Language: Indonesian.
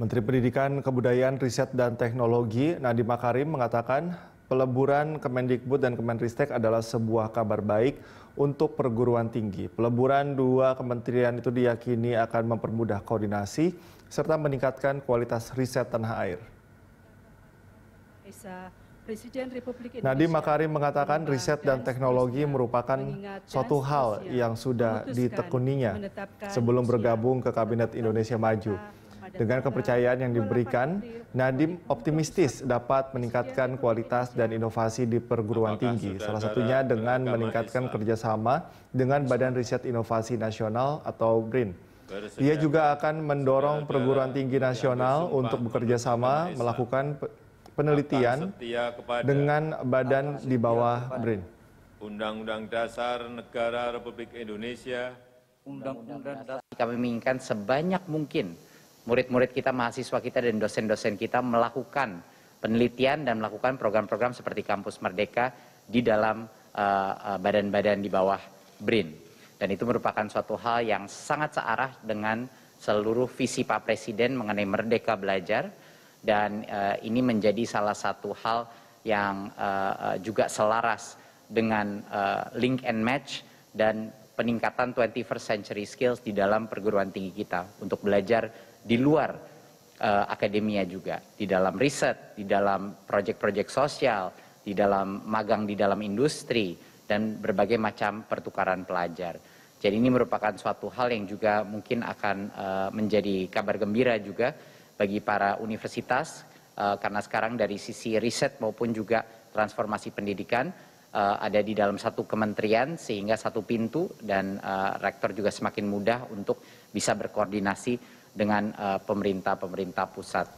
Menteri Pendidikan, Kebudayaan, Riset, dan Teknologi Nadiem Makarim mengatakan peleburan Kemendikbud dan Kemenristek adalah sebuah kabar baik untuk perguruan tinggi. Peleburan dua kementerian itu diyakini akan mempermudah koordinasi serta meningkatkan kualitas riset tanah air. Bisa. Nadiem Makarim mengatakan riset dan teknologi merupakan suatu hal yang sudah ditekuninya sebelum bergabung ke Kabinet Indonesia Maju. Dengan kepercayaan yang diberikan, Nadim optimistis dapat meningkatkan kualitas dan inovasi di perguruan tinggi, salah satunya dengan meningkatkan kerjasama dengan Badan Riset Inovasi Nasional atau BRIN. Ia juga akan mendorong perguruan tinggi nasional untuk bekerja sama melakukan penelitian dengan badan di bawah BRIN. Undang-Undang Dasar Negara Republik Indonesia. Undang-Undang Dasar kami menginginkan sebanyak mungkin murid-murid kita, mahasiswa kita, dan dosen-dosen kita melakukan penelitian dan melakukan program-program seperti Kampus Merdeka di dalam eh, eh, badan-badan uh, di bawah BRIN. Dan itu merupakan suatu hal yang sangat searah dengan seluruh visi Pak Presiden mengenai Merdeka Belajar. Dan uh, ini menjadi salah satu hal yang uh, juga selaras dengan uh, link and match dan peningkatan 21st century skills di dalam perguruan tinggi kita untuk belajar di luar uh, akademia juga, di dalam riset, di dalam proyek-proyek sosial, di dalam magang di dalam industri dan berbagai macam pertukaran pelajar. Jadi ini merupakan suatu hal yang juga mungkin akan uh, menjadi kabar gembira juga bagi para universitas uh, karena sekarang dari sisi riset maupun juga transformasi pendidikan uh, ada di dalam satu kementerian sehingga satu pintu dan uh, rektor juga semakin mudah untuk bisa berkoordinasi dengan pemerintah pemerintah pusat